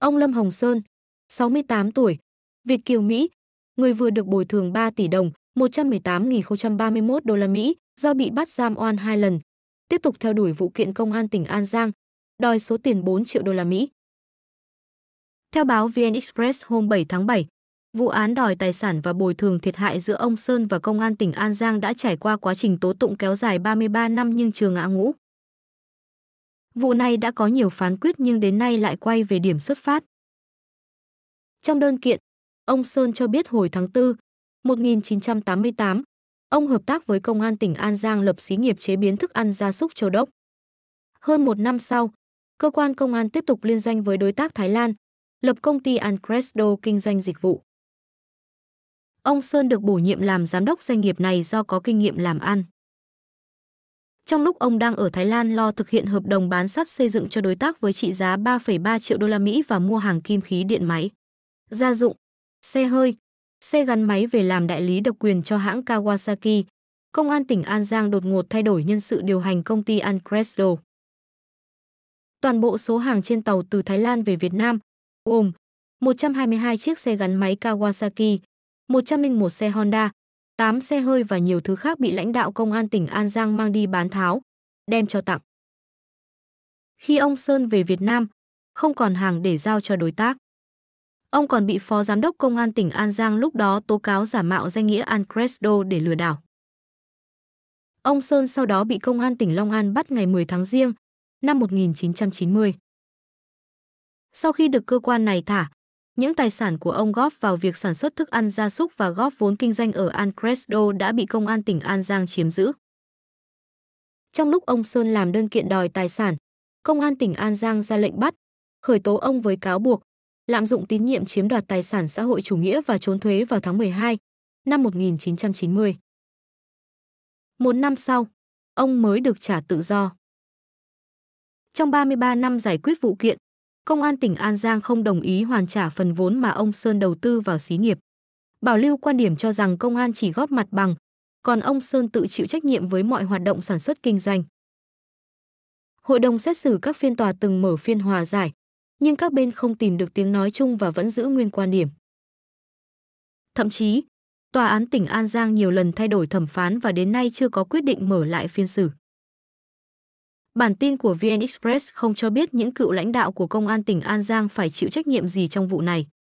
Ông Lâm Hồng Sơn, 68 tuổi, Việt kiều Mỹ, người vừa được bồi thường 3 tỷ đồng, 118.031 đô la Mỹ do bị bắt giam oan hai lần, tiếp tục theo đuổi vụ kiện công an tỉnh An Giang, đòi số tiền 4 triệu đô la Mỹ. Theo báo VN Express hôm 7 tháng 7, vụ án đòi tài sản và bồi thường thiệt hại giữa ông Sơn và công an tỉnh An Giang đã trải qua quá trình tố tụng kéo dài 33 năm nhưng chưa ngã ngũ. Vụ này đã có nhiều phán quyết nhưng đến nay lại quay về điểm xuất phát. Trong đơn kiện, ông Sơn cho biết hồi tháng 4, 1988, ông hợp tác với Công an tỉnh An Giang lập xí nghiệp chế biến thức ăn gia súc châu đốc. Hơn một năm sau, cơ quan công an tiếp tục liên doanh với đối tác Thái Lan, lập công ty Ancresto kinh doanh dịch vụ. Ông Sơn được bổ nhiệm làm giám đốc doanh nghiệp này do có kinh nghiệm làm ăn. Trong lúc ông đang ở Thái Lan lo thực hiện hợp đồng bán sắt xây dựng cho đối tác với trị giá 3,3 triệu đô la Mỹ và mua hàng kim khí điện máy. Gia dụng, xe hơi, xe gắn máy về làm đại lý độc quyền cho hãng Kawasaki. Công an tỉnh An Giang đột ngột thay đổi nhân sự điều hành công ty Ancresdo. Toàn bộ số hàng trên tàu từ Thái Lan về Việt Nam gồm 122 chiếc xe gắn máy Kawasaki, 101 xe Honda, 8 xe hơi và nhiều thứ khác bị lãnh đạo công an tỉnh An Giang mang đi bán tháo, đem cho tặng. Khi ông Sơn về Việt Nam, không còn hàng để giao cho đối tác. Ông còn bị phó giám đốc công an tỉnh An Giang lúc đó tố cáo giả mạo danh nghĩa Ancredo để lừa đảo. Ông Sơn sau đó bị công an tỉnh Long An bắt ngày 10 tháng Giêng năm 1990. Sau khi được cơ quan này thả, những tài sản của ông góp vào việc sản xuất thức ăn gia súc và góp vốn kinh doanh ở An Ancredo đã bị công an tỉnh An Giang chiếm giữ. Trong lúc ông Sơn làm đơn kiện đòi tài sản, công an tỉnh An Giang ra lệnh bắt, khởi tố ông với cáo buộc lạm dụng tín nhiệm chiếm đoạt tài sản xã hội chủ nghĩa và trốn thuế vào tháng 12 năm 1990. Một năm sau, ông mới được trả tự do. Trong 33 năm giải quyết vụ kiện, Công an tỉnh An Giang không đồng ý hoàn trả phần vốn mà ông Sơn đầu tư vào xí nghiệp. Bảo lưu quan điểm cho rằng công an chỉ góp mặt bằng, còn ông Sơn tự chịu trách nhiệm với mọi hoạt động sản xuất kinh doanh. Hội đồng xét xử các phiên tòa từng mở phiên hòa giải, nhưng các bên không tìm được tiếng nói chung và vẫn giữ nguyên quan điểm. Thậm chí, tòa án tỉnh An Giang nhiều lần thay đổi thẩm phán và đến nay chưa có quyết định mở lại phiên xử. Bản tin của VN Express không cho biết những cựu lãnh đạo của Công an tỉnh An Giang phải chịu trách nhiệm gì trong vụ này.